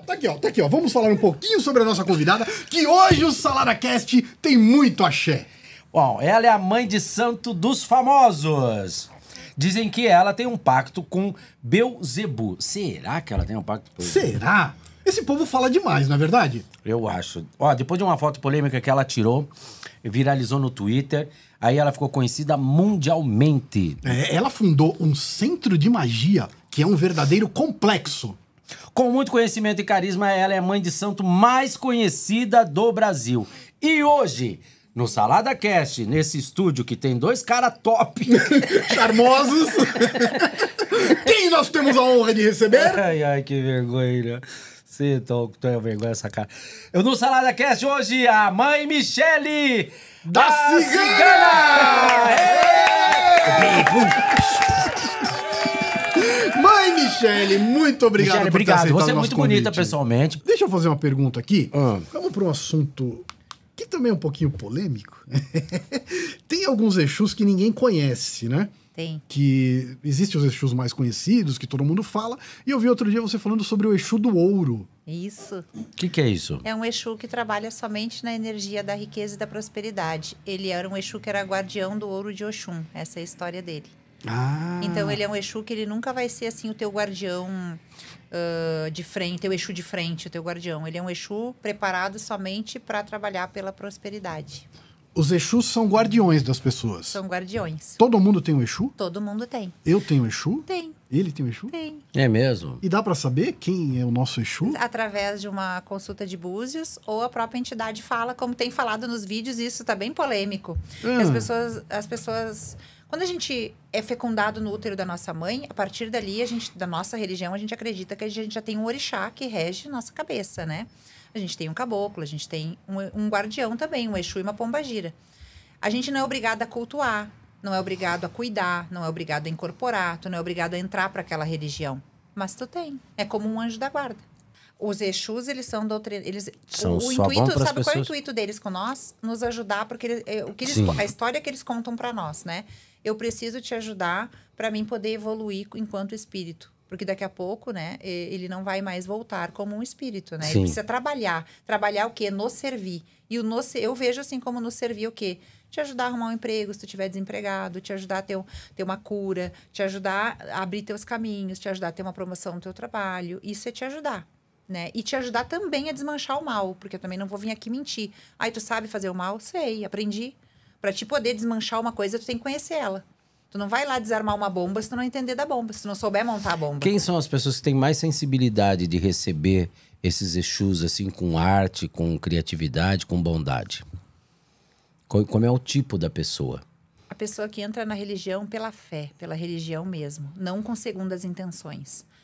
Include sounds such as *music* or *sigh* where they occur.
tá aqui, ó, tá aqui, ó. Vamos falar um pouquinho sobre a nossa convidada, que hoje o SalaraCast tem muito axé. Bom, ela é a mãe de santo dos famosos. Dizem que ela tem um pacto com Beuzebu. Será que ela tem um pacto com Será? Esse povo fala demais, não é verdade? Eu acho. Ó, depois de uma foto polêmica que ela tirou, viralizou no Twitter, aí ela ficou conhecida mundialmente. É, ela fundou um centro de magia que é um verdadeiro complexo com muito conhecimento e carisma, ela é a mãe de santo mais conhecida do Brasil. E hoje, no Salada Cast, nesse estúdio que tem dois caras top. *laughs* Charmosos. Quem nós temos a honra de receber? Ai, ai, que vergonha. Você tô, tá, tô com é vergonha essa cara. Eu no Salada Cast hoje, a mãe Michele da, da Cigana! Cigana! Michele, muito obrigado Michele, por obrigado. Você é muito bonita pessoalmente. Deixa eu fazer uma pergunta aqui. Ah. Vamos para um assunto que também é um pouquinho polêmico. Né? *laughs* Tem alguns Exus que ninguém conhece, né? Tem. Que existem os Exus mais conhecidos, que todo mundo fala. E eu vi outro dia você falando sobre o Exu do ouro. Isso. O que, que, é isso? É um Exu que trabalha somente na energia da riqueza e da prosperidade. Ele era um Exu que era guardião do ouro de Oxum. Essa é a história dele. Ah. Então ele é um Exu que ele nunca vai ser assim o teu guardião uh, de frente, teu Exu de frente, o teu guardião. Ele é um Exu preparado somente para trabalhar pela prosperidade. Os Exus são guardiões das pessoas. São guardiões. Todo mundo tem um Exu? Todo mundo tem. Eu tenho Exu? Tem. Ele tem um Exu? Tem. É mesmo. E dá para saber quem é o nosso Exu? Através de uma consulta de búzios ou a própria entidade fala, como tem falado nos vídeos, isso tá bem polêmico. Ah. As pessoas, as pessoas quando a gente é fecundado no útero da nossa mãe, a partir dali, a gente, da nossa religião, a gente acredita que a gente já tem um orixá que rege nossa cabeça, né? A gente tem um caboclo, a gente tem um, um guardião também, um Exu e uma pombagira. A gente não é obrigado a cultuar, não é obrigado a cuidar, não é obrigado a incorporar, tu não é obrigado a entrar para aquela religião. Mas tu tem. É como um anjo da guarda. Os Exus, eles são doutrina. Eles, são o intuito, sabe pessoas... qual é o intuito deles com nós? Nos ajudar, porque eles, é, o que eles, a história que eles contam para nós, né? eu preciso te ajudar para mim poder evoluir enquanto espírito porque daqui a pouco, né, ele não vai mais voltar como um espírito, né? Sim. Ele precisa trabalhar. Trabalhar o quê? No servir. E o no, eu vejo assim como no servir o quê? Te ajudar a arrumar um emprego se tu estiver desempregado, te ajudar a ter, um, ter uma cura, te ajudar a abrir teus caminhos, te ajudar a ter uma promoção no teu trabalho. Isso é te ajudar. Né? E te ajudar também a desmanchar o mal, porque eu também não vou vir aqui mentir. Aí tu sabe fazer o mal? Sei, aprendi. Para te poder desmanchar uma coisa, tu tem que conhecer ela. Tu não vai lá desarmar uma bomba se tu não entender da bomba, se tu não souber montar a bomba. Quem são as pessoas que têm mais sensibilidade de receber esses Exus, assim, com arte, com criatividade, com bondade? Como é o tipo da pessoa? A pessoa que entra na religião pela fé, pela religião mesmo, não com segundas intenções.